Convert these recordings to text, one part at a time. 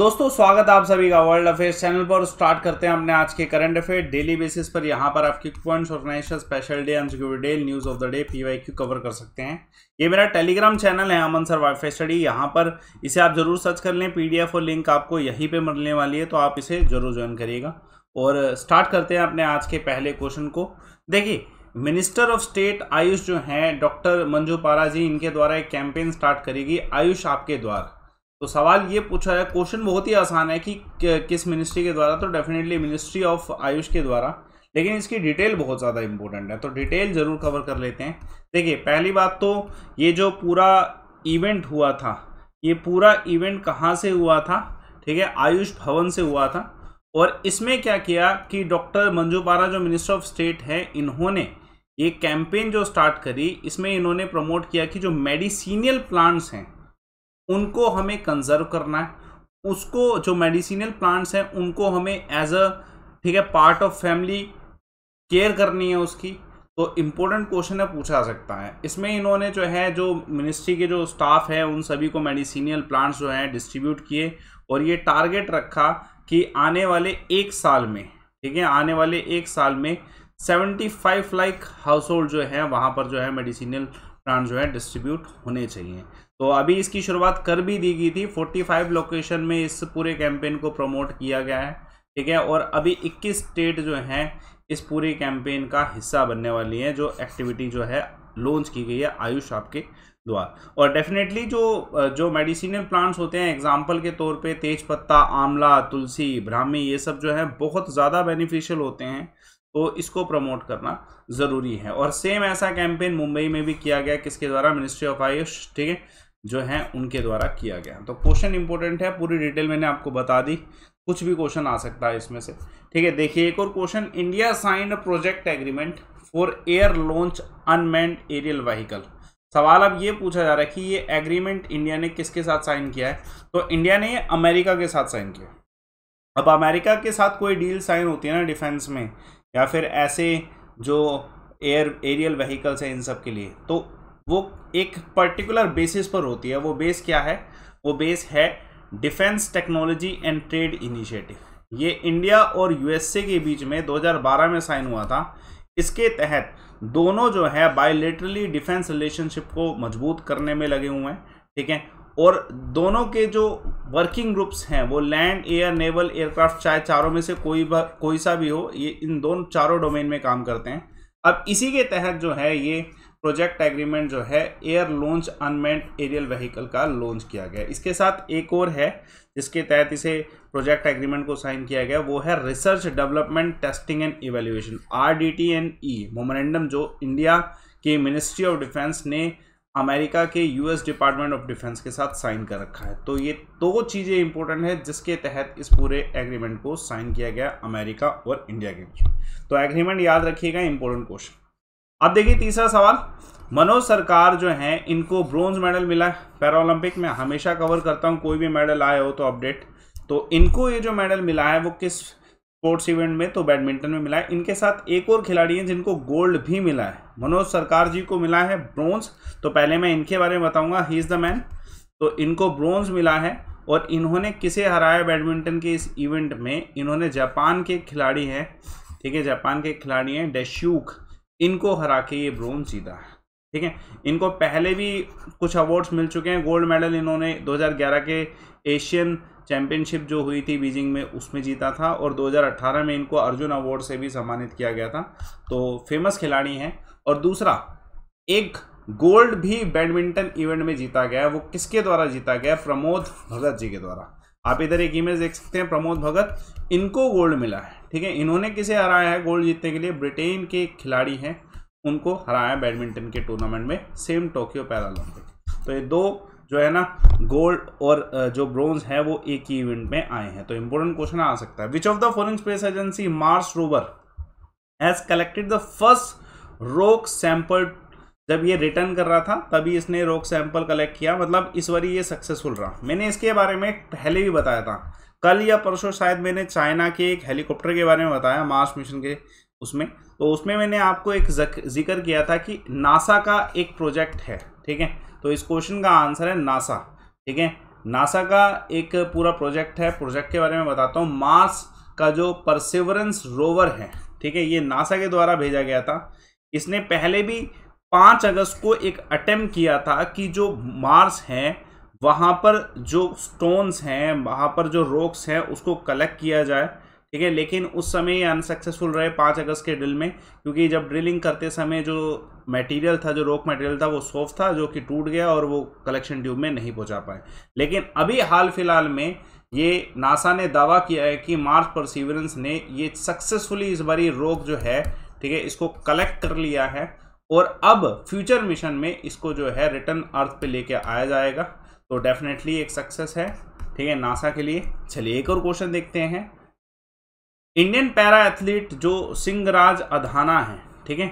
दोस्तों स्वागत आप सभी का वर्ल्ड अफेयर्स चैनल पर स्टार्ट करते हैं अपने आज के करंट अफेयर डेली बेसिस पर यहाँ पर आपके क्वेंट्स और financial special day MCQ day news of the day PYQ cover कर सकते हैं ये मेरा टेलीग्राम चैनल है अमन सर वाईफाई स्टडी यहाँ पर इसे आप जरूर सर्च कर लें पी और लिंक आपको यहीं पर मिलने वाली है तो आप इसे जरूर ज्वाइन करिएगा और स्टार्ट करते हैं अपने आज के पहले क्वेश्चन को देखिए मिनिस्टर ऑफ स्टेट आयुष जो हैं डॉक्टर मंजू पारा जी इनके द्वारा एक कैंपेन स्टार्ट करेगी आयुष आपके द्वारा तो सवाल ये पूछा है क्वेश्चन बहुत ही आसान है कि किस मिनिस्ट्री के द्वारा तो डेफिनेटली मिनिस्ट्री ऑफ आयुष के द्वारा लेकिन इसकी डिटेल बहुत ज़्यादा इंपॉर्टेंट है तो डिटेल ज़रूर कवर कर लेते हैं देखिए पहली बात तो ये जो पूरा इवेंट हुआ था ये पूरा इवेंट कहाँ से हुआ था ठीक है आयुष भवन से हुआ था और इसमें क्या किया कि डॉक्टर मंजू पारा जो मिनिस्टर ऑफ स्टेट है इन्होंने ये कैंपेन जो स्टार्ट करी इसमें इन्होंने प्रमोट किया कि जो मेडिसिनियल प्लांट्स हैं उनको हमें कंजर्व करना है उसको जो मेडिसिनल प्लांट्स हैं उनको हमें एज अ ठीक है पार्ट ऑफ फैमिली केयर करनी है उसकी तो इम्पोर्टेंट क्वेश्चन है पूछा सकता है इसमें इन्होंने जो है जो मिनिस्ट्री के जो स्टाफ है उन सभी को मेडिसिनियल प्लांट्स जो हैं डिस्ट्रीब्यूट किए और ये टारगेट रखा कि आने वाले एक साल में ठीक है आने वाले एक साल में seventy five like household जो है वहाँ पर जो है मेडिसिनल प्लांट जो है डिस्ट्रीब्यूट होने चाहिए तो अभी इसकी शुरुआत कर भी दी गई थी 45 लोकेशन में इस पूरे कैंपेन को प्रमोट किया गया है ठीक है और अभी 21 स्टेट जो हैं इस पूरे कैंपेन का हिस्सा बनने वाली हैं जो एक्टिविटी जो है लॉन्च की गई है आयुष आपके द्वारा और डेफिनेटली जो जो मेडिसिनल प्लांट्स होते हैं एग्जाम्पल के तौर पे तेज पत्ता आंवला तुलसी ब्राह्मी ये सब जो है बहुत ज़्यादा बेनिफिशियल होते हैं तो इसको प्रमोट करना ज़रूरी है और सेम ऐसा कैंपेन मुंबई में भी किया गया किसके द्वारा मिनिस्ट्री ऑफ आयुष ठीक है जो है उनके द्वारा किया गया तो क्वेश्चन इंपॉर्टेंट है पूरी डिटेल मैंने आपको बता दी कुछ भी क्वेश्चन आ सकता है इसमें से ठीक है देखिए एक और question India sign project agreement for air launch unmanned aerial vehicle सवाल अब ये पूछा जा रहा है कि ये एग्रीमेंट इंडिया ने किसके साथ साइन किया है तो इंडिया ने ये अमेरिका के साथ साइन किया अब अमेरिका के साथ कोई डील साइन होती है ना डिफेंस में या फिर ऐसे जो एयर एरियल व्हीकल्स हैं इन सब के लिए तो वो एक पर्टिकुलर बेसिस पर होती है वो बेस क्या है वो बेस है defence technology and trade initiative ये इंडिया और यूएसए के बीच में 2012 में साइन हुआ था इसके तहत दोनों जो है बायोलेटरली डिफेंस रिलेशनशिप को मजबूत करने में लगे हुए हैं ठीक है और दोनों के जो वर्किंग ग्रुप्स हैं वो लैंड एयर नेवल एयरक्राफ्ट चाहे चारों में से कोई कोई सा भी हो ये इन दोनों चारों डोमेन में काम करते हैं अब इसी के तहत जो है ये प्रोजेक्ट एग्रीमेंट जो है air launch unmanned aerial vehicle का लॉन्च किया गया इसके साथ एक और है जिसके तहत इसे प्रोजेक्ट एग्रीमेंट को साइन किया गया वो है research development testing and evaluation R D T and E memorandum जो इंडिया के मिनिस्ट्री ऑफ डिफेंस ने अमेरिका के यूएस डिपार्टमेंट ऑफ डिफेंस के साथ साइन कर रखा है तो ये दो तो चीज़ें इंपॉर्टेंट है जिसके तहत इस पूरे एग्रीमेंट को साइन किया गया अमेरिका और इंडिया के बीच तो एग्रीमेंट याद रखिएगा इंपॉर्टेंट क्वेश्चन अब देखिए तीसरा सवाल मनोज सरकार जो है इनको ब्रॉन्ज मेडल मिला है पैरालंपिक में हमेशा कवर करता हूँ कोई भी मेडल आए हो तो अपडेट तो इनको ये जो मेडल मिला है वो किस स्पोर्ट्स इवेंट में तो बैडमिंटन में मिला है इनके साथ एक और खिलाड़ी हैं जिनको गोल्ड भी मिला है मनोज सरकार जी को मिला है ब्रॉन्ज तो पहले मैं इनके बारे में बताऊंगा ही इज़ द मैन तो इनको ब्रॉन्ज मिला है और इन्होंने किसे हराया बैडमिंटन के इस इवेंट में इन्होंने जापान के खिलाड़ी हैं ठीक है जापान के खिलाड़ी हैं डेश्यूक इनको हरा के ये ब्रोन जीता है ठीक है इनको पहले भी कुछ अवार्ड्स मिल चुके हैं गोल्ड मेडल इन्होंने 2011 के एशियन चैम्पियनशिप जो हुई थी बीजिंग में उसमें जीता था और 2018 में इनको अर्जुन अवार्ड से भी सम्मानित किया गया था तो फेमस खिलाड़ी हैं और दूसरा एक गोल्ड भी बैडमिंटन इवेंट में जीता गया वो किसके द्वारा जीता गया प्रमोद भगत जी के द्वारा आप इधर एक इमेज देख सकते हैं प्रमोद भगत इनको गोल्ड मिला है ठीक है इन्होंने किसे हराया है गोल्ड जीतने के लिए ब्रिटेन के खिलाड़ी हैं उनको हराया बैडमिंटन के टूर्नामेंट में सेम टोक्यो पैरालंपिक तो ये दो जो है ना गोल्ड और जो ब्रोंज है वो एक ही इवेंट में आए हैं तो इंपॉर्टेंट क्वेश्चन आ सकता है which of the foreign space agency Mars rover has collected the first rock sample जब ये रिटर्न कर रहा था तभी इसने रोक सैंपल कलेक्ट किया मतलब इस बार ये सक्सेसफुल रहा मैंने इसके बारे में पहले भी बताया था कल या परसों शायद मैंने चाइना के एक हेलीकॉप्टर के बारे में बताया मार्स मिशन के उसमें तो उसमें मैंने आपको एक जिक्र किया था कि नासा का एक प्रोजेक्ट है ठीक है तो इस क्वेश्चन का आंसर है नासा ठीक है नासा का एक पूरा प्रोजेक्ट है प्रोजेक्ट के बारे में बताता हूँ मार्स का जो परसिवरेंस रोवर है ठीक है ये नासा के द्वारा भेजा गया था इसने पहले भी पाँच अगस्त को एक अटेम्प्ट किया था कि जो मार्स हैं वहाँ पर जो स्टोन्स हैं वहाँ पर जो रॉक्स हैं उसको कलेक्ट किया जाए ठीक है लेकिन उस समय ये अनसक्सेसफुल रहे पाँच अगस्त के ड्रिल में क्योंकि जब ड्रिलिंग करते समय जो मटेरियल था जो रॉक मटेरियल था वो सॉफ्ट था जो कि टूट गया और वो कलेक्शन ट्यूब में नहीं पहुँचा पाए लेकिन अभी हाल फिलहाल में ये नासा ने दावा किया है कि मार्स परसिवरेंस ने ये सक्सेसफुली इस बारी रोक जो है ठीक है इसको कलेक्ट कर लिया है और अब फ्यूचर मिशन में इसको जो है रिटर्न अर्थ पे लेके आया जाएगा तो डेफिनेटली एक सक्सेस है ठीक है नासा के लिए चलिए एक और क्वेश्चन देखते हैं इंडियन पैरा एथलीट जो सिंगराज अधाना है ठीक है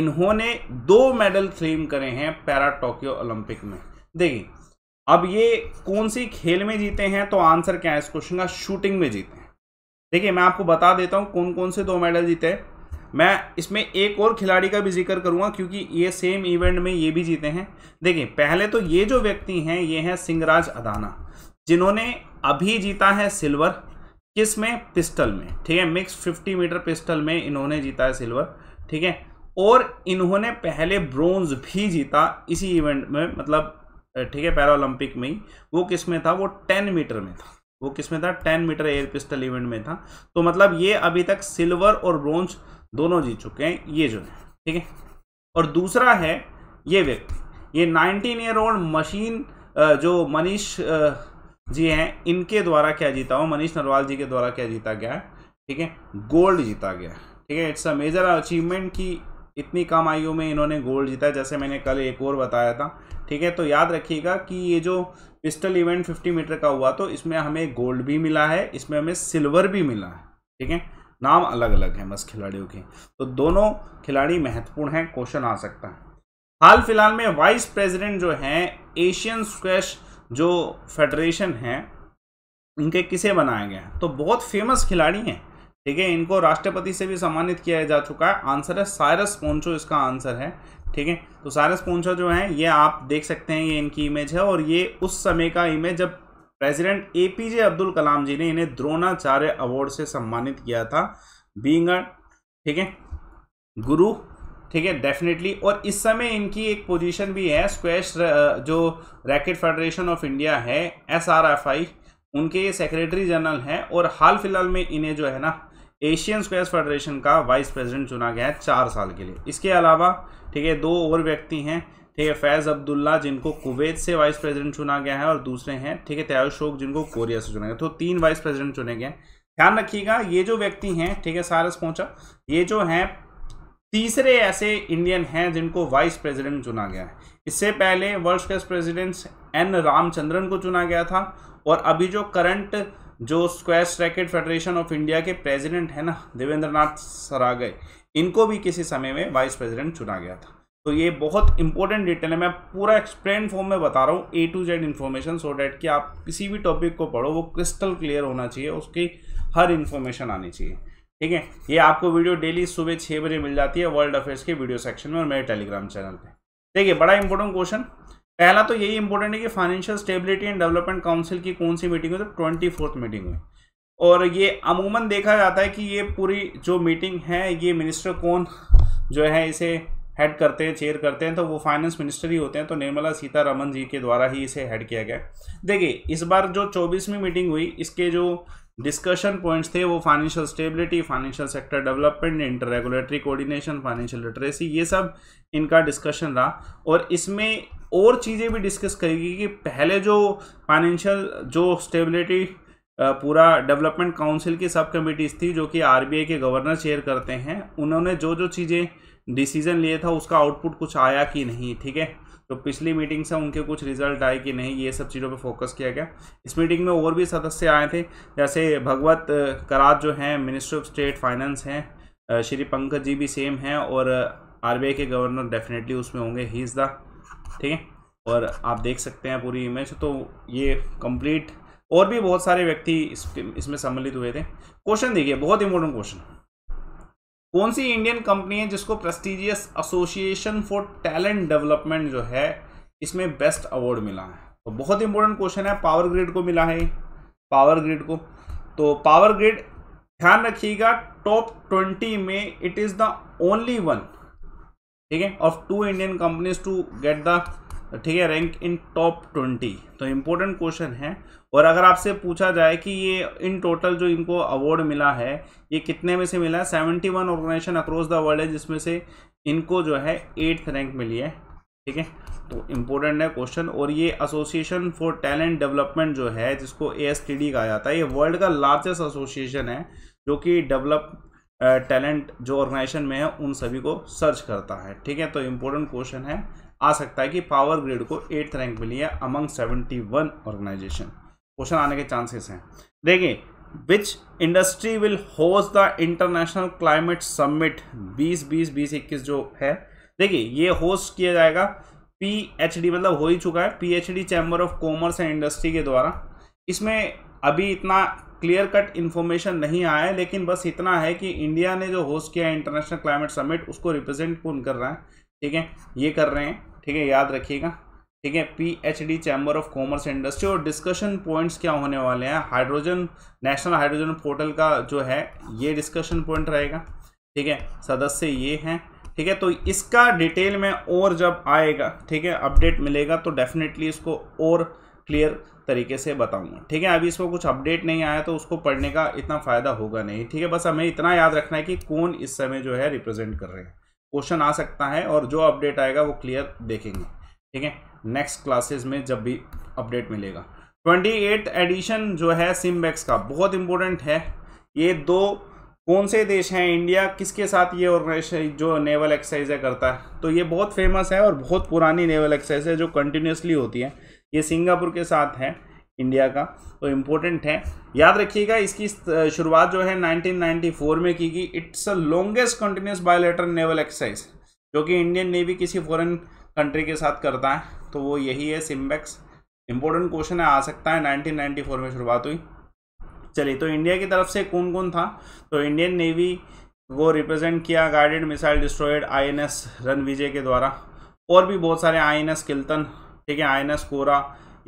इन्होंने दो मेडल क्लेम करे हैं पैरा टोक्यो ओलंपिक में देखिए अब ये कौन सी खेल में जीते हैं तो आंसर क्या है इस क्वेश्चन का शूटिंग में जीते हैं देखिए मैं आपको बता देता हूँ कौन कौन से दो मेडल जीते हैं मैं इसमें एक और खिलाड़ी का भी जिक्र करूंगा क्योंकि ये सेम इवेंट में ये भी जीते हैं देखिए पहले तो ये जो व्यक्ति हैं ये हैं सिंगराज अदाना जिन्होंने अभी जीता है सिल्वर किस में पिस्टल में ठीक है मिक्स फिफ्टी मीटर पिस्टल में इन्होंने जीता है सिल्वर ठीक है और इन्होंने पहले ब्रोंज भी जीता इसी इवेंट में मतलब ठीक है पैरालंपिक में ही वो किस में था वो टेन मीटर में था वो किस में था ten meter air pistol event में था तो मतलब ये अभी तक सिल्वर और ब्रोंज दोनों जीत चुके हैं ये जो है ठीक है और दूसरा है ये व्यक्ति ये नाइनटीन ईयर ओल्ड मशीन जो मनीष जी हैं इनके द्वारा क्या जीता हुआ मनीष नरवाल जी के द्वारा क्या जीता गया है ठीक है गोल्ड जीता गया ठीक है इट्स अ मेजर अचीवमेंट कि इतनी कम आयु में इन्होंने गोल्ड जीता है जैसे मैंने कल एक और बताया था ठीक है तो याद रखिएगा कि ये जो पिस्टल इवेंट 50 मीटर का हुआ तो इसमें हमें गोल्ड भी मिला है इसमें हमें सिल्वर भी मिला है ठीक है नाम अलग अलग हैं बस खिलाड़ियों के तो दोनों खिलाड़ी महत्वपूर्ण हैं क्वेश्चन आ सकता है हाल फिलहाल में वाइस प्रेसिडेंट जो हैं एशियन स्क्वैश जो फेडरेशन है इनके किसे बनाया गया हैं तो बहुत फेमस खिलाड़ी हैं ठीक है इनको राष्ट्रपति से भी सम्मानित किया जा चुका है आंसर है सायरस पोंचो इसका आंसर है ठीक है तो सायरस पोंचो जो है ये आप देख सकते हैं ये इनकी इमेज है और ये उस समय का इमेज जब प्रेसिडेंट एपीजे अब्दुल कलाम जी ने इन्हें द्रोणाचार्य अवार्ड से सम्मानित किया था बींग ठीक है गुरु ठीक है डेफिनेटली और इस समय इनकी एक पोजीशन भी है स्क्वैश जो रैकेट फेडरेशन ऑफ इंडिया है एसआरएफआई उनके ये सेक्रेटरी जनरल हैं और हाल फिलहाल में इन्हें जो है ना एशियन स्क्वैश फेडरेशन का वाइस प्रेसिडेंट चुना गया है चार साल के लिए इसके अलावा ठीक है दो और व्यक्ति हैं ठीक है फैज़ अब्दुल्ला जिनको कुवैत से वाइस प्रेसिडेंट चुना गया है और दूसरे हैं ठीक है त्याज शोक जिनको कोरिया से चुना गया तो तीन वाइस प्रेसिडेंट चुने गए ध्यान रखिएगा ये जो व्यक्ति हैं ठीक है सारस पहुंचा ये जो हैं तीसरे ऐसे इंडियन हैं जिनको वाइस प्रेसिडेंट चुना गया है इससे पहले वर्ल्ड के प्रेजिडेंट एन रामचंद्रन को चुना गया था और अभी जो करंट जो squash racket federation of India के प्रेजिडेंट हैं ना देवेंद्र नाथ सरागय इनको भी किसी समय में वाइस प्रेजिडेंट चुना गया था तो ये बहुत इंपॉर्टेंट डिटेल है मैं पूरा एक्सप्लेन फॉर्म में बता रहा हूँ A to Z information so that कि आप किसी भी टॉपिक को पढ़ो वो क्रिस्टल क्लियर होना चाहिए उसकी हर इन्फॉर्मेशन आनी चाहिए ठीक है ये आपको वीडियो डेली सुबह छः बजे मिल जाती है वर्ल्ड अफेयर्स के वीडियो सेक्शन में और मेरे टेलीग्राम चैनल पर देखिए बड़ा इंपॉर्टेंट क्वेश्चन पहला तो यही इंपॉर्टेंट है कि financial stability and development council की कौन सी मीटिंग हुई तो ट्वेंटी फोर्थ मीटिंग हुई और ये अमूमन देखा जाता है कि ये पूरी जो मीटिंग है ये मिनिस्टर कौन जो है इसे हेड करते हैं चेयर करते हैं तो वो फाइनेंस मिनिस्टर ही होते हैं तो निर्मला सीतारमन जी के द्वारा ही इसे हेड किया गया देखिए इस बार जो चौबीसवीं मीटिंग हुई इसके जो डिस्कशन पॉइंट्स थे वो financial stability financial sector development inter regulatory coordination financial literacy ये सब इनका डिस्कशन रहा और इसमें और चीज़ें भी डिस्कस करेगी कि पहले जो फाइनेंशियल जो स्टेबिलिटी पूरा डेवलपमेंट काउंसिल की सब कमेटीज़ थी जो कि आरबीआई के गवर्नर चेयर करते हैं उन्होंने जो जो चीज़ें डिसीजन लिए था उसका आउटपुट कुछ आया कि नहीं ठीक है तो पिछली मीटिंग से उनके कुछ रिजल्ट आए कि नहीं ये सब चीज़ों पे फोकस किया गया इस मीटिंग में और भी सदस्य आए थे जैसे भगवत करात जो हैं मिनिस्टर ऑफ स्टेट फाइनेंस हैं श्री पंकज जी भी सेम हैं और आर के गवर्नर डेफिनेटली उसमें होंगे ही इज़ द ठीक है और आप देख सकते हैं पूरी इमेज तो ये कंप्लीट और भी बहुत सारे व्यक्ति इसमें सम्मिलित हुए थे क्वेश्चन देखिए बहुत इंपॉर्टेंट क्वेश्चन कौन सी इंडियन कंपनी है जिसको prestigious association for talent development जो है इसमें बेस्ट अवार्ड मिला है तो बहुत इंपॉर्टेंट क्वेश्चन है पावर ग्रिड को मिला है पावर ग्रिड को तो पावर ग्रिड ध्यान रखिएगा टॉप ट्वेंटी में it is the only one ठीक है of two Indian companies to get the ठीक है रैंक इन टॉप ट्वेंटी तो इम्पोर्टेंट क्वेश्चन है और अगर आपसे पूछा जाए कि ये इन टोटल जो इनको अवार्ड मिला है ये कितने में से मिला है seventy one organisation across the world है जिसमें से इनको जो है एट्थ रैंक मिली है ठीक है तो इम्पोर्टेंट है क्वेश्चन और ये एसोसिएशन फॉर टैलेंट डेवलपमेंट जो है जिसको ए कहा जाता है ये वर्ल्ड का लार्जेस्ट एसोसिएशन है जो कि डेवलप टैलेंट जो ऑर्गेनाइजेशन में है उन सभी को सर्च करता है ठीक है तो इम्पोर्टेंट क्वेश्चन है आ सकता है कि पावर ग्रिड को एट्थ रैंक मिली है among seventy one organisation question आने के चांसेस हैं देखिए which industry will host the international climate summit बीस बीस बीस इक्कीस जो है देखिए ये होस्ट किया जाएगा पीएचडी मतलब हो ही चुका है PHD chamber of commerce and industry के द्वारा इसमें अभी इतना क्लियर कट इन्फॉर्मेशन नहीं आया है लेकिन बस इतना है कि इंडिया ने जो होस्ट किया है इंटरनेशनल क्लाइमेट समिट उसको रिप्रेजेंट कौन कर रहा है ठीक है ये कर रहे हैं ठीक है याद रखिएगा ठीक है PHD chamber of commerce industry और डिस्कशन पॉइंट्स क्या होने वाले हैं हाइड्रोजन नेशनल हाइड्रोजन पोर्टल का जो है ये डिस्कशन पॉइंट रहेगा ठीक है सदस्य ये हैं ठीक है तो इसका डिटेल में और जब आएगा ठीक है अपडेट मिलेगा तो डेफिनेटली इसको और क्लियर तरीके से बताऊंगा ठीक है अभी इसको कुछ अपडेट नहीं आया तो उसको पढ़ने का इतना फ़ायदा होगा नहीं ठीक है बस हमें इतना याद रखना है कि कौन इस समय जो है रिप्रेजेंट कर रहे हैं क्वेश्चन आ सकता है और जो अपडेट आएगा वो क्लियर देखेंगे ठीक है नेक्स्ट क्लासेस में जब भी अपडेट मिलेगा ट्वेंटी एट एडिशन जो है सिम्बैक्स का बहुत इंपॉर्टेंट है ये दो कौन से देश हैं इंडिया किसके साथ ये ऑर्गेनाइजेशन जो नेवल एक्सरसाइज है करता है तो ये बहुत फेमस है और बहुत पुरानी नेवल एक्सरसाइज है जो कंटिन्यूसली होती है ये सिंगापुर के साथ है इंडिया का तो इम्पोर्टेंट है याद रखिएगा इसकी शुरुआत जो है 1994 में की गई it's a longest continuous bilateral naval exercise जो कि इंडियन नेवी किसी फॉरेन कंट्री के साथ करता है तो वो यही है सिम्बेक्स इंपॉर्टेंट क्वेश्चन है आ सकता है 1994 में शुरुआत हुई चलिए तो इंडिया की तरफ से कौन कौन था तो इंडियन नेवी को रिप्रेजेंट किया guided missile destroyer INS Ranvijay के द्वारा और भी बहुत सारे आईएनएस किल्तन ठीक है आईएनएस कोरा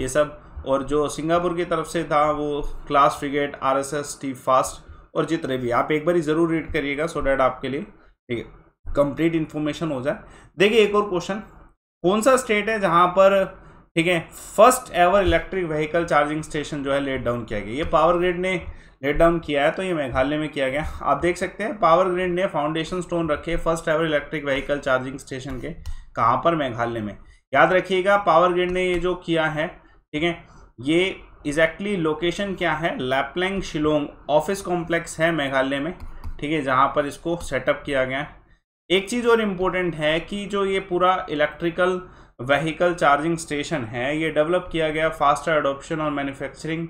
ये सब और जो सिंगापुर की तरफ से था वो class frigate R S S T fast और जितने भी आप एक बार ज़रूर रीड करिएगा सो डैट आपके लिए ठीक है कंप्लीट इन्फॉर्मेशन हो जाए देखिए एक और क्वेश्चन कौन सा स्टेट है जहाँ पर ठीक है first ever electric vehicle charging station जो है लेट डाउन किया गया ये पावर ग्रिड ने लेट डाउन किया है तो ये मेघालय में किया गया आप देख सकते हैं पावर ग्रिड ने फाउंडेशन स्टोन रखे first ever electric vehicle charging station के कहाँ पर मेघालय में याद रखिएगा पावर ग्रिड ने ये जो किया है ठीक है ये एग्जैक्टली exactly लोकेशन क्या है लैपलैंग शिलोंग ऑफिस कॉम्प्लेक्स है मेघालय में ठीक है जहाँ पर इसको सेटअप किया गया है एक चीज़ और इम्पोर्टेंट है कि जो ये पूरा इलेक्ट्रिकल व्हीकल चार्जिंग स्टेशन है ये डेवलप किया गया फास्टर अडोप्शन और मैन्युफैक्चरिंग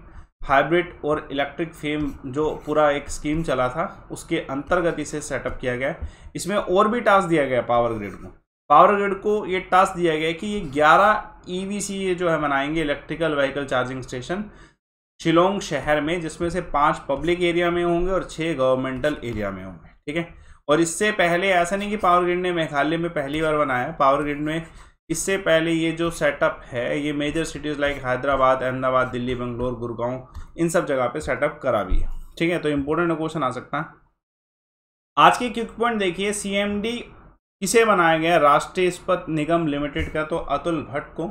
हाइब्रिड और इलेक्ट्रिक फेम जो पूरा एक स्कीम चला था उसके अंतर्गत इसे सेटअप किया गया इसमें और भी टास्क दिया गया पावर ग्रिड को पावर ग्रिड को ये टास्क दिया गया है कि ये 11 ईवीसी e ये जो है बनाएंगे electrical vehicle charging station Shillong शहर में जिसमें से पांच पब्लिक एरिया में होंगे और छह गवर्नमेंटल एरिया में होंगे ठीक है और इससे पहले ऐसा नहीं कि पावर ग्रिड ने मेघालय में पहली बार बनाया पावर ग्रिड में इससे पहले ये जो सेटअप है ये major cities like Hyderabad Ahmedabad Delhi Bangalore Gurgaon इन सब जगह पे सेटअप करा भी है ठीक है तो इम्पोर्टेंट क्वेश्चन आ सकता है आज के क्विक पॉइंट देखिए सीएमडी किसे बनाया गया राष्ट्रीय इस्पत निगम लिमिटेड का तो अतुल भट्ट को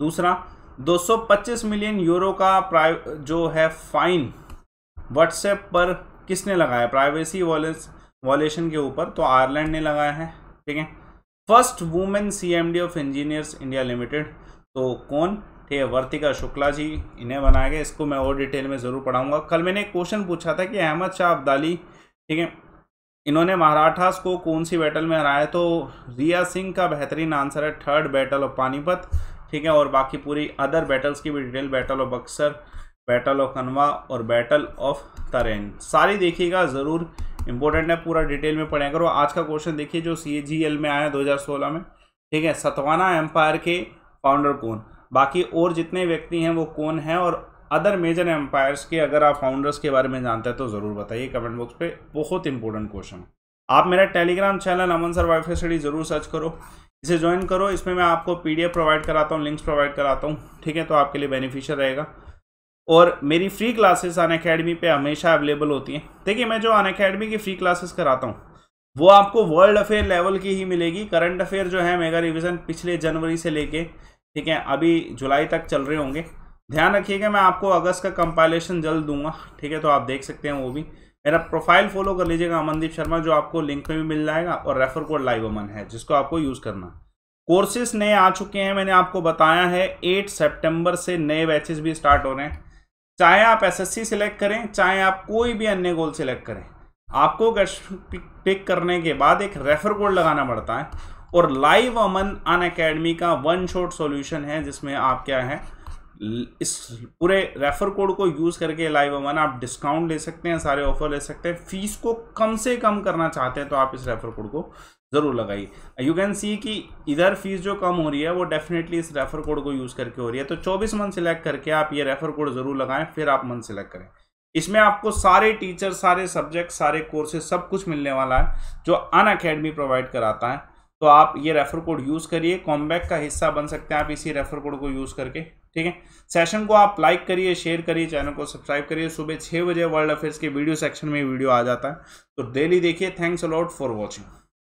दूसरा 225 मिलियन यूरो का प्राइ जो है फाइन व्हाट्सएप पर किसने लगाया प्राइवेसी वॉलेशन के ऊपर तो आयरलैंड ने लगाया है ठीक है first women CMD of Engineers India Limited तो कौन ठीक है वर्तिका शुक्ला जी इन्हें बनाया गया इसको मैं और डिटेल में ज़रूर पढ़ाऊंगा कल मैंने एक क्वेश्चन पूछा था कि अहमद शाह अब्दाली ठीक है इन्होंने महाराठास को कौन सी बैटल में हराया तो रिया सिंह का बेहतरीन आंसर है थर्ड बैटल ऑफ पानीपत ठीक है और बाकी पूरी अदर बैटल्स की भी detail battle of Buxar battle of Khanwa और बैटल ऑफ तरेन सारी देखिएगा ज़रूर इंपॉर्टेंट है पूरा डिटेल में पढ़ें करो आज का क्वेश्चन देखिए जो सी में आया सोलह में ठीक है सतवाना एम्पायर के फाउंडर कौन बाकी और जितने व्यक्ति हैं वो कौन हैं और अदर मेजर एम्पायर्स के अगर आप फाउंडर्स के बारे में जानते हैं तो ज़रूर बताइए कमेंट बॉक्स पे बहुत इंपॉर्टेंट क्वेश्चन है आप मेरा Telegram channel Aman sir wifi study ज़रूर सर्च करो इसे ज्वाइन करो इसमें मैं आपको पी प्रोवाइड कराता हूँ लिंक्स प्रोवाइड कराता हूँ ठीक है तो आपके लिए बेनिफिशियल रहेगा और मेरी फ्री क्लासेस अन अकेडमी पर हमेशा अवेलेबल होती हैं देखिए मैं जो अन अकेडमी की फ्री क्लासेस कराता हूँ वो आपको वर्ल्ड अफेयर लेवल की ही मिलेगी करंट अफेयर जो है मेगा रिविज़न पिछले जनवरी से लेके ठीक है अभी जुलाई तक चल रहे होंगे ध्यान रखिएगा मैं आपको अगस्त का कंपाइलेशन जल्द दूंगा ठीक है तो आप देख सकते हैं वो भी मेरा प्रोफाइल फॉलो कर लीजिएगा अमनदीप शर्मा जो आपको लिंक में भी मिल जाएगा और रेफर कोड लाइव अमन है जिसको आपको यूज़ करना कोर्सेज नए आ चुके हैं मैंने आपको बताया है एट सेप्टेम्बर से नए बैचेस भी स्टार्ट हो रहे हैं चाहे आप एस सिलेक्ट करें चाहे आप कोई भी अन्य गोल सिलेक्ट करें आपको पिक करने के बाद एक रेफर कोड लगाना पड़ता है और लाइव अमन अन अकेडमी का वन शॉट सॉल्यूशन है जिसमें आप क्या है इस पूरे रेफर कोड को यूज़ करके लाइव वन आप डिस्काउंट ले सकते हैं सारे ऑफर ले सकते हैं फीस को कम से कम करना चाहते हैं तो आप इस रेफर कोड को ज़रूर लगाइए यू कैन सी कि इधर फीस जो कम हो रही है वो डेफिनेटली इस रेफर कोड को यूज़ करके हो रही है तो 24 मंथ सिलेक्ट करके आप ये रेफर कोड ज़रूर लगाएं फिर आप मंथ सिलेक्ट करें इसमें आपको सारे टीचर सारे सब्जेक्ट सारे कोर्सेज सब कुछ मिलने वाला है जो अन अकेडमी प्रोवाइड कराता है तो आप ये रेफर कोड यूज़ करिए कॉम्बैक का हिस्सा बन सकते हैं आप इसी रेफर कोड को यूज़ करके ठीक है सेशन को आप लाइक करिए शेयर करिए चैनल को सब्सक्राइब करिए सुबह छः बजे वर्ल्ड अफेयर्स के वीडियो सेक्शन में वीडियो आ जाता है तो डेली देखिए थैंक्स अलॉट फॉर वॉचिंग